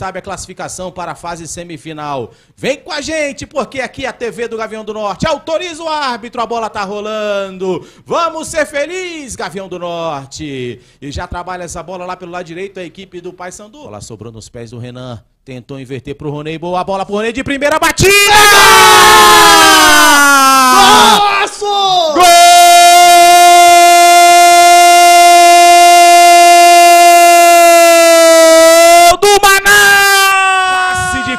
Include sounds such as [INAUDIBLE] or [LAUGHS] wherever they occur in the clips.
sabe a classificação para a fase semifinal. Vem com a gente, porque aqui é a TV do Gavião do Norte autoriza o árbitro, a bola tá rolando. Vamos ser felizes, Gavião do Norte. E já trabalha essa bola lá pelo lado direito a equipe do Paysandu. Bola sobrou nos pés do Renan. Tentou inverter pro Ronei, boa bola pro Ronei de primeira batida!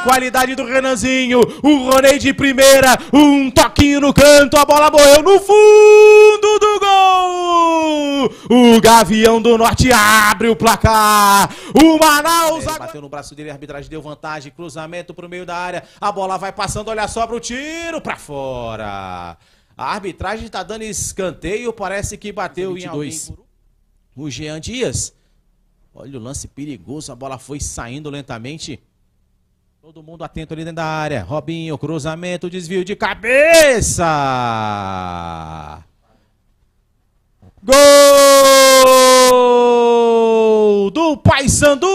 qualidade do Renanzinho. O Ronei de primeira, um toquinho no canto, a bola morreu no fundo do gol. O Gavião do Norte abre o placar. O Manaus é, bateu no braço dele, a arbitragem deu vantagem, cruzamento pro meio da área. A bola vai passando, olha só pro tiro para fora. A arbitragem está dando escanteio, parece que bateu 22. em alguém. O Jean Dias. Olha o lance perigoso, a bola foi saindo lentamente. Todo mundo atento ali dentro da área. Robinho, cruzamento, desvio de cabeça. Gol do Paysandu!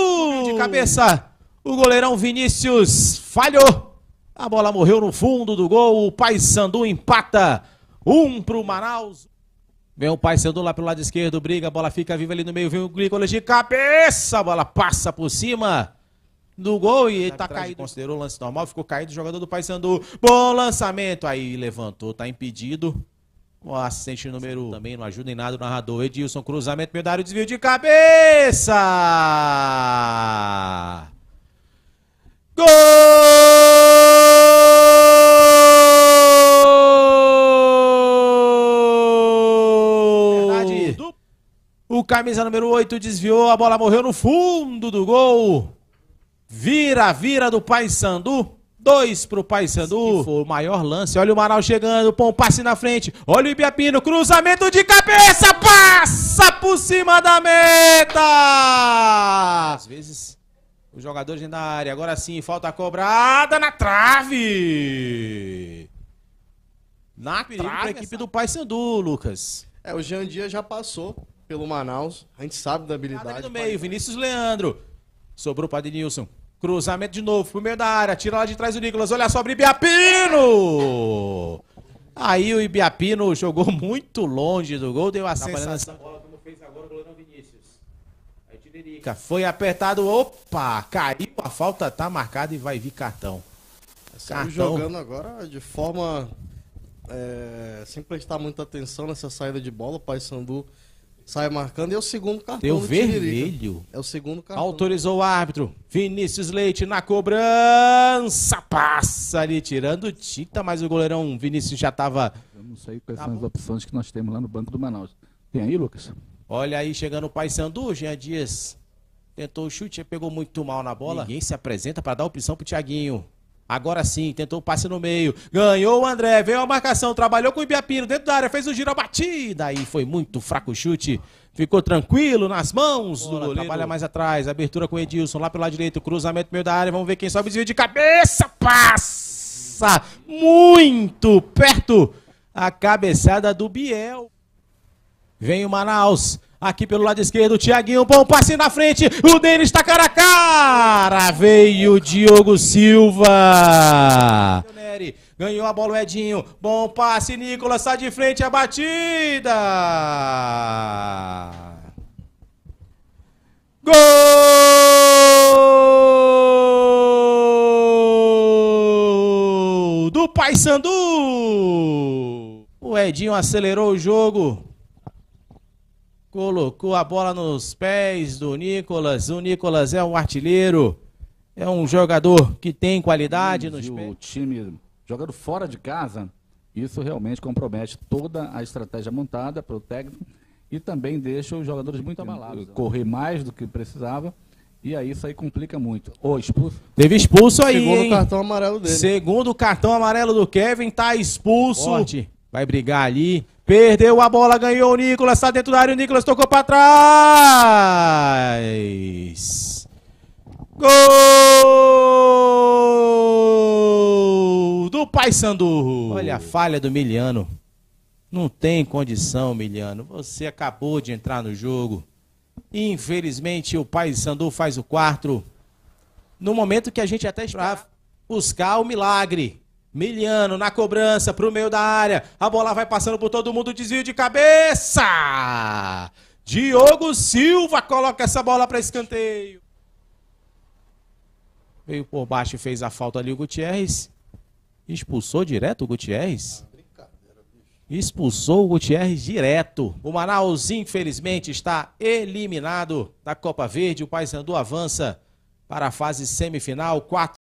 De cabeça, o goleirão Vinícius falhou. A bola morreu no fundo do gol. O Paysandu empata. Um pro Manaus. Vem o Paysandu lá pelo lado esquerdo, briga, a bola fica viva ali no meio, vem o Glicolas de cabeça, a bola passa por cima do gol e ele tá, tá caído. Considerou o lance normal, ficou caído o jogador do Paysandu. Bom lançamento! Aí levantou, tá impedido. O assistente número também não ajuda em nada o narrador. Edilson, cruzamento, meio desvio de cabeça! Gol! Verdade. O camisa número 8 desviou, a bola morreu no fundo do gol. Vira, vira do Paysandu. Dois pro Paysandu. Foi o maior lance. Olha o Manaus chegando. Põe um passe na frente. Olha o Ibiapino. Cruzamento de cabeça. Passa por cima da meta. Às vezes os jogadores na área. Agora sim, falta cobrada na trave. Na trave para pra equipe essa... do Paysandu, Lucas. É, o Jean Dia já passou pelo Manaus. A gente sabe da habilidade. Ali no meio, Vinícius Leandro. Sobrou para Nilson Cruzamento de novo, primeiro da área, tira lá de trás o Nicolas, olha só, Ibiapino! Aí o Ibiapino jogou [LAUGHS] muito longe do gol, deu a sensação. Bola, como fez agora o Vinícius. Aí Tiririca foi apertado, opa, caiu, a falta tá marcada e vai vir cartão. Cartão. jogando agora de forma é, sem prestar muita atenção nessa saída de bola, o Paysandu Sandu Sai marcando e é o segundo cartão. Deu vermelho. Tiririca. É o segundo cartão. Autorizou o árbitro. Vinícius Leite na cobrança. Passa ali, tirando Tita, mas o goleirão Vinícius já estava. Eu não sei quais tá são bom. as opções que nós temos lá no Banco do Manaus. Tem aí, Lucas? Olha aí, chegando o pai Sandu Jean Dias. Tentou o chute, pegou muito mal na bola. Ninguém se apresenta para dar opção o Thiaguinho. Agora sim, tentou o passe no meio. Ganhou o André, veio a marcação, trabalhou com o Ibiapino dentro da área, fez o giro, a batida. Aí foi muito fraco o chute. Ficou tranquilo nas mãos Bola, do goleiro. Trabalha mais atrás, abertura com o Edilson lá pelo lado direito, cruzamento meio da área. Vamos ver quem sobe desvio de cabeça. Passa muito perto a cabeçada do Biel. Vem o Manaus. Aqui pelo lado esquerdo, Thiaguinho, bom passe na frente. O Denis está cara a cara. Veio o Diogo Silva. Ganhou a bola o Edinho. Bom passe, Nicolas. Sai de frente a batida. Gol do Paysandu. O Edinho acelerou o jogo colocou a bola nos pés do Nicolas. O Nicolas é um artilheiro, é um jogador que tem qualidade nos pés. O time jogando fora de casa, isso realmente compromete toda a estratégia montada pelo técnico e também deixa os jogadores muito abalados. Correr mais do que precisava. E aí isso aí complica muito. Ou oh, expulso. Teve expulso aí. Segundo hein? cartão amarelo dele. Segundo cartão amarelo do Kevin, tá expulso. Forte. Vai brigar ali. Perdeu a bola, ganhou o Nicolas, está dentro da área, o Nicolas tocou para trás. Gol do Paysandu. Olha a falha do Miliano. Não tem condição, Miliano. Você acabou de entrar no jogo. Infelizmente, o Paysandu faz o quarto. No momento que a gente até esperava buscar o milagre. Miliano na cobrança para o meio da área. A bola vai passando por todo mundo. Desvio de cabeça. Diogo Silva coloca essa bola para escanteio. Veio por baixo e fez a falta ali o Gutierrez. Expulsou direto o Gutierrez? Expulsou o Gutierrez direto. O Manaus, infelizmente, está eliminado da Copa Verde. O Paysandu avança para a fase semifinal. 4